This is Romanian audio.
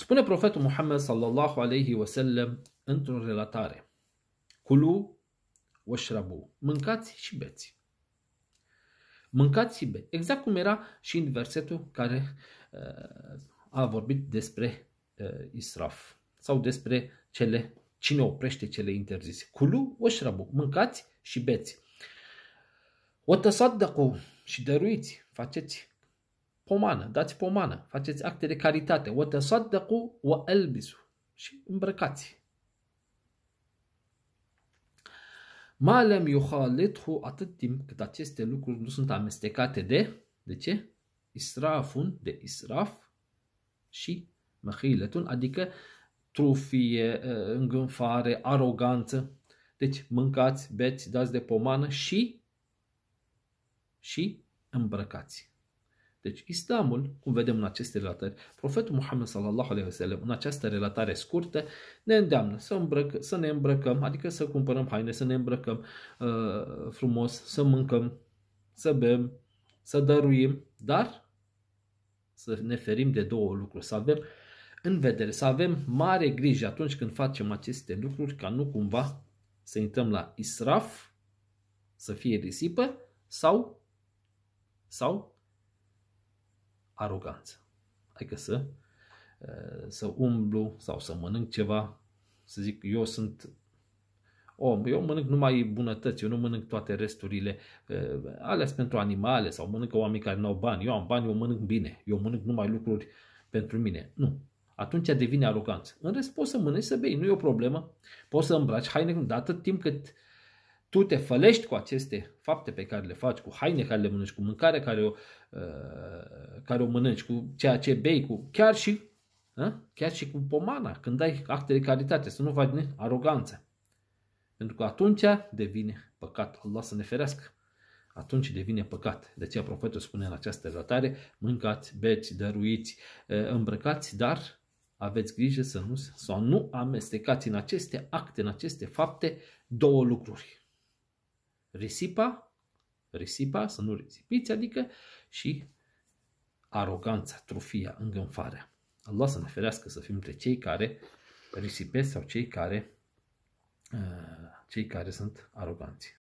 Spune profetul Muhammad sallallahu alaihi wasallam într-o relatare. Culu oșrabu. Mâncați și beți. Mâncați și beți. Exact cum era și în versetul care uh, a vorbit despre uh, israf sau despre cele cine oprește cele interzise. Culu oșrabu. Mâncați și beți. O tăsaddacu și dăruiți. Faceți pomană, dați pomană, faceți acte de caritate, o cu o elbisu și îmbrăcați. Malem yuhalithu atât timp cât aceste lucruri nu sunt amestecate de, de ce? Israfun, de israf și măhiletun, adică trufie, îngânfare, aroganță. Deci mâncați, beți, dați de pomană și și îmbrăcați. Deci islamul, cum vedem în aceste relatări, profetul Muhammed sallallahu alaihi wasallam, în această relatare scurtă, ne îndeamnă să, îmbrăc, să ne îmbrăcăm, adică să cumpărăm haine, să ne îmbrăcăm uh, frumos, să mâncăm, să bem, să dăruim, dar să ne ferim de două lucruri, să avem în vedere, să avem mare grijă atunci când facem aceste lucruri, ca nu cumva să intrăm la israf, să fie risipă sau, sau aroganță. Adică să, să umblu sau să mănânc ceva, să zic eu sunt om, eu mănânc numai bunătăți, eu nu mănânc toate resturile, alea pentru animale sau mănâncă oameni care nu au bani, eu am bani, eu mănânc bine, eu mănânc numai lucruri pentru mine. Nu, atunci devine aroganță. În rest, poți să mănânci, să bei, nu e o problemă. Poți să îmbraci haine dată timp cât tu te fălești cu aceste fapte pe care le faci, cu haine care le mănânci, cu mâncare care o, uh, care o mănânci, cu ceea ce bei, cu chiar și, uh, chiar și cu pomana, când ai acte de caritate, să nu faci aroganță. Pentru că atunci devine păcat. Allah să ne ferească. Atunci devine păcat. De aceea profetul spune în această relatare, mâncați, beți, dăruiți, îmbrăcați, dar aveți grijă să nu, sau nu amestecați în aceste acte, în aceste fapte, două lucruri risipa, risipa, să nu risipiți, adică și aroganța, trufia, îngânfarea. Allah să ne ferească să fim între cei care risipesc sau cei care, uh, cei care sunt aroganți.